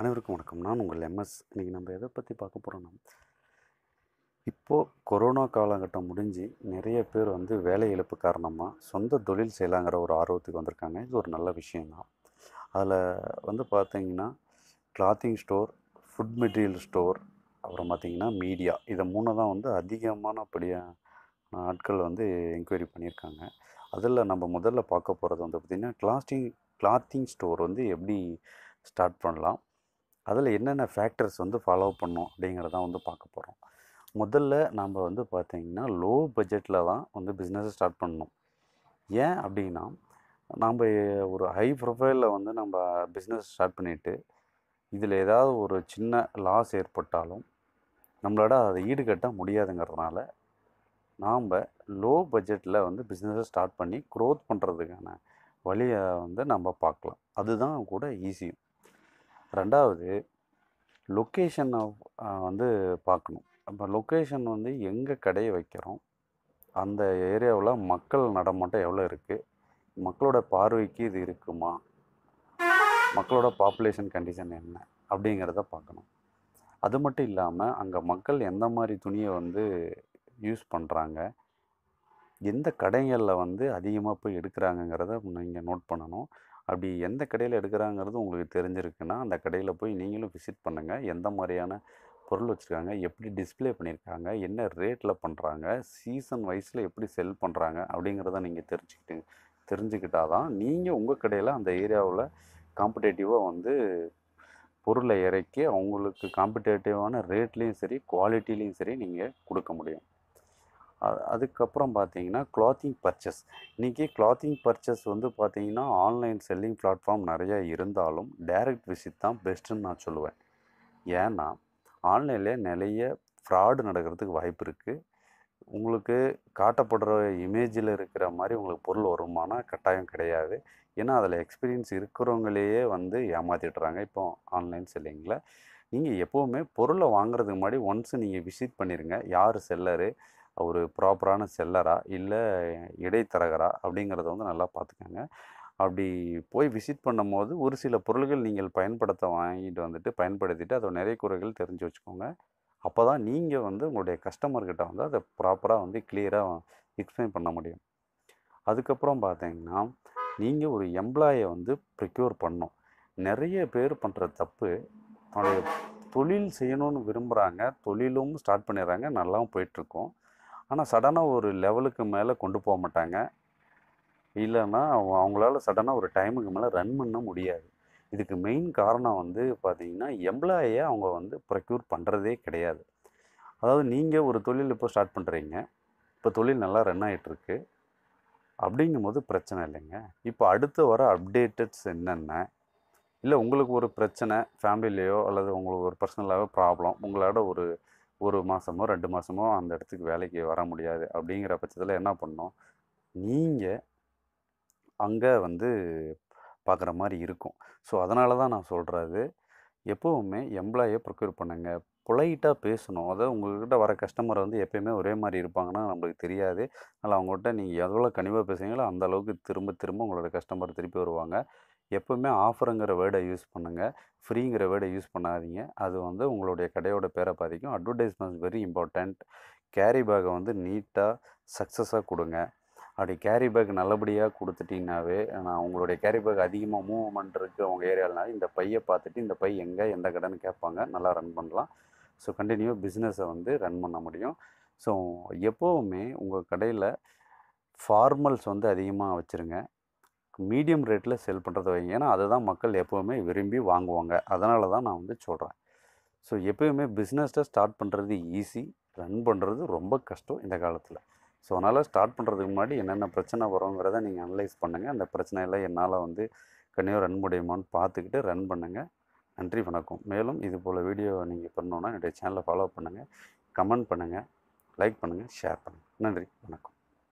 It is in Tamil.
அனைவருக்கும் வணக்கம் நான் உங்கள் எம்எஸ் இன்றைக்கி நம்ம எதை பற்றி பார்க்க போகிறோன்னா இப்போது கொரோனா காலகட்டம் முடிஞ்சு நிறைய பேர் வந்து வேலை இழப்பு காரணமாக சொந்த தொழில் செய்யலாங்கிற ஒரு ஆர்வத்துக்கு வந்திருக்காங்க இது ஒரு நல்ல விஷயந்தான் அதில் வந்து பார்த்திங்கன்னா clothing store food material store அப்புறம் பார்த்திங்கன்னா மீடியா இதை மூணு தான் வந்து அதிகமான அப்படியே ஆட்கள் வந்து என்கொயரி பண்ணியிருக்காங்க அதில் நம்ம முதல்ல பார்க்க போகிறது வந்து பார்த்திங்கன்னா கிளாஸ்டிங் கிளாத்திங் ஸ்டோர் வந்து எப்படி ஸ்டார்ட் பண்ணலாம் அதில் என்னென்ன ஃபேக்டர்ஸ் வந்து ஃபாலோ பண்ணும் அப்படிங்கிறதான் வந்து பார்க்க போகிறோம் முதல்ல நாம் வந்து பார்த்திங்கன்னா லோ பட்ஜெட்டில் தான் வந்து பிஸ்னஸை ஸ்டார்ட் பண்ணணும் ஏன் அப்படின்னா நாம் ஒரு ஹை ப்ரொஃபைலில் வந்து நம்ம பிஸ்னஸ் ஸ்டார்ட் பண்ணிவிட்டு இதில் ஏதாவது ஒரு சின்ன லாஸ் ஏற்பட்டாலும் நம்மளோட அதை ஈடுகட்ட முடியாதுங்கிறதுனால நாம் லோ பட்ஜெட்டில் வந்து பிஸ்னஸை ஸ்டார்ட் பண்ணி க்ரோத் பண்ணுறதுக்கான வழியை வந்து நம்ம பார்க்கலாம் அதுதான் கூட ஈஸியும் ரெண்டாவது லொக்கேஷனை வந்து பார்க்கணும் அப்போ லொக்கேஷன் வந்து எங்கே கடையை வைக்கிறோம் அந்த ஏரியாவில் மக்கள் நடமாட்டம் எவ்வளோ இருக்குது மக்களோட பார்வைக்கு இது இருக்குமா மக்களோட பாப்புலேஷன் கண்டிஷன் என்ன அப்படிங்கிறத பார்க்கணும் அது மட்டும் இல்லாமல் அங்கே மக்கள் எந்த மாதிரி துணியை வந்து யூஸ் பண்ணுறாங்க எந்த கடைகளில் வந்து அதிகமாக போய் எடுக்கிறாங்கங்கிறத நீங்கள் நோட் பண்ணணும் அப்படி எந்த கடையில் எடுக்கிறாங்கிறது உங்களுக்கு தெரிஞ்சிருக்குன்னா அந்த கடையில் போய் நீங்களும் விசிட் பண்ணுங்கள் எந்த மாதிரியான பொருள் வச்சுருக்காங்க எப்படி டிஸ்பிளே பண்ணியிருக்காங்க என்ன ரேட்டில் பண்ணுறாங்க சீசன் வைஸில் எப்படி செல் பண்ணுறாங்க அப்படிங்கிறத நீங்கள் தெரிஞ்சுக்கிட்டு தெரிஞ்சுக்கிட்டால் தான் நீங்கள் உங்கள் கடையில் அந்த ஏரியாவில் காம்படேட்டிவாக வந்து பொருளை இறக்கி அவங்களுக்கு காம்படேட்டிவான ரேட்லேயும் சரி குவாலிட்டிலையும் சரி நீங்கள் கொடுக்க முடியும் அதுக்கப்புறம் பார்த்தீங்கன்னா கிளாத்திங் பர்ச்சஸ் இன்றைக்கி கிளாத்திங் பர்ச்சஸ் வந்து பார்த்திங்கன்னா ஆன்லைன் செல்லிங் பிளாட்ஃபார்ம் நிறையா இருந்தாலும் டைரக்ட் விசிட் தான் பெஸ்ட்டுன்னு நான் சொல்லுவேன் ஏன்னா ஆன்லைனில் நிறைய ஃப்ராடு நடக்கிறதுக்கு வாய்ப்பு இருக்குது உங்களுக்கு காட்டப்படுற இமேஜில் இருக்கிற மாதிரி உங்களுக்கு பொருள் வருமானா கட்டாயம் கிடையாது ஏன்னா அதில் எக்ஸ்பீரியன்ஸ் இருக்கிறவங்களையே வந்து ஏமாற்றிடுறாங்க இப்போ ஆன்லைன் செல்லிங்கில் நீங்கள் எப்போவுமே பொருளை வாங்குறதுக்கு முன்னாடி ஒன்ஸ் நீங்கள் விசிட் பண்ணிடுங்க யார் செல்லரு ஒரு ப்ராப்பரான செல்லரா இல்லை இடைத்தரகரா அப்படிங்கிறத வந்து நல்லா பார்த்துக்கோங்க அப்படி போய் விசிட் பண்ணும்போது ஒரு சில பொருள்கள் நீங்கள் பயன்படுத்த வாங்கிட்டு வந்துட்டு பயன்படுத்திட்டு அதை நிறைய குறைகள் தெரிஞ்சு வச்சுக்கோங்க அப்போ தான் நீங்கள் வந்து உங்களுடைய கஸ்டமர்கிட்ட வந்து அதை ப்ராப்பராக வந்து கிளியராக எக்ஸ்பிளைன் பண்ண முடியும் அதுக்கப்புறம் பார்த்தீங்கன்னா நீங்கள் ஒரு எம்ப்ளாயை வந்து ப்ரிக்யூர் பண்ணும் நிறைய பேர் பண்ணுற தப்பு தன்னுடைய தொழில் செய்யணும்னு விரும்புகிறாங்க தொழிலும் ஸ்டார்ட் பண்ணிடுறாங்க நல்லாவும் போயிட்டுருக்கோம் ஆனால் சடனாக ஒரு லெவலுக்கு மேலே கொண்டு போக மாட்டாங்க இல்லைன்னா அவங்களால சடனாக ஒரு டைமுக்கு மேலே ரன் பண்ண முடியாது இதுக்கு மெயின் காரணம் வந்து பார்த்திங்கன்னா எம்ப்ளாயை அவங்க வந்து ப்ரொக்யூர் பண்ணுறதே கிடையாது அதாவது நீங்கள் ஒரு தொழில் இப்போ ஸ்டார்ட் பண்ணுறீங்க இப்போ தொழில் நல்லா ரன் ஆகிட்டுருக்கு அப்படிங்கும் போது பிரச்சனை இல்லைங்க இப்போ அடுத்து வர அப்டேட்டட்ஸ் என்னென்ன இல்லை உங்களுக்கு ஒரு பிரச்சனை ஃபேமிலியிலையோ அல்லது உங்களுக்கு ஒரு பர்சனலாகவே ப்ராப்ளம் உங்களோட ஒரு ஒரு மாதமோ ரெண்டு மாதமோ அந்த இடத்துக்கு வேலைக்கு வர முடியாது அப்படிங்கிற பட்சத்தில் என்ன பண்ணோம் நீங்கள் அங்கே வந்து பார்க்குற மாதிரி இருக்கும் ஸோ அதனால தான் நான் சொல்கிறது எப்போவுமே எம்ப்ளாயை ப்ரொக்யூர் பண்ணுங்கள் பொலைட்டாக பேசணும் அதாவது உங்கள்கிட்ட வர கஸ்டமர் வந்து எப்போயுமே ஒரே மாதிரி இருப்பாங்கன்னா நம்மளுக்கு தெரியாது அதனால் அவங்கள்ட்ட நீங்கள் எவ்வளோ கனிவாக பேசுகிறீங்களோ அந்தளவுக்கு திரும்ப திரும்ப உங்களோட கஸ்டமர் திருப்பி வருவாங்க எப்போவுமே ஆஃபருங்கிற வேர்டை யூஸ் பண்ணுங்கள் ஃப்ரீங்கிற வேர்டை யூஸ் பண்ணாதீங்க அது வந்து உங்களுடைய கடையோட பேரை பாதிக்கும் அட்வர்டைஸ்மெண்ட்ஸ் வெரி இம்பார்ட்டண்ட் கேரி பேக்கை வந்து நீட்டாக சக்ஸஸாக கொடுங்க அப்படி கேரி பேக் நல்லபடியாக கொடுத்துட்டிங்கனாவே நான் உங்களுடைய கேரி பேக் அதிகமாக மூவ்மெண்ட் இருக்குது அவங்க ஏரியாவிலனால இந்த பையை பார்த்துட்டு இந்த பை எங்கே எந்த கடைன்னு கேட்பாங்க நல்லா ரன் பண்ணலாம் ஸோ கண்டினியூ பிஸ்னஸை வந்து ரன் பண்ண முடியும் ஸோ எப்போவுமே உங்கள் கடையில் ஃபார்மல்ஸ் வந்து அதிகமாக வச்சுருங்க மீடியம் ரேட்டில் செல் பண்ணுறத வைங்க ஏன்னா அதுதான் மக்கள் எப்போவுமே விரும்பி வாங்குவாங்க அதனால தான் நான் வந்து சொல்கிறேன் ஸோ எப்போயுமே பிஸ்னஸை ஸ்டார்ட் பண்ணுறது ஈஸி ரன் பண்ணுறது ரொம்ப கஷ்டம் இந்த காலத்தில் ஸோ அதனால் ஸ்டார்ட் பண்ணுறதுக்கு முன்னாடி என்னென்ன பிரச்சனை வருங்கிறத நீங்கள் அனலைஸ் பண்ணுங்கள் அந்த பிரச்சனையெல்லாம் என்னால் வந்து கண்டிப்பாக ரன் முடியுமான்னு பார்த்துக்கிட்டு ரன் பண்ணுங்கள் நன்றி வணக்கம் மேலும் இது போல் வீடியோ நீங்கள் பண்ணோன்னா என்னுடைய சேனலை ஃபாலோ பண்ணுங்கள் கமெண்ட் பண்ணுங்கள் லைக் பண்ணுங்கள் ஷேர் பண்ணுங்கள் நன்றி வணக்கம்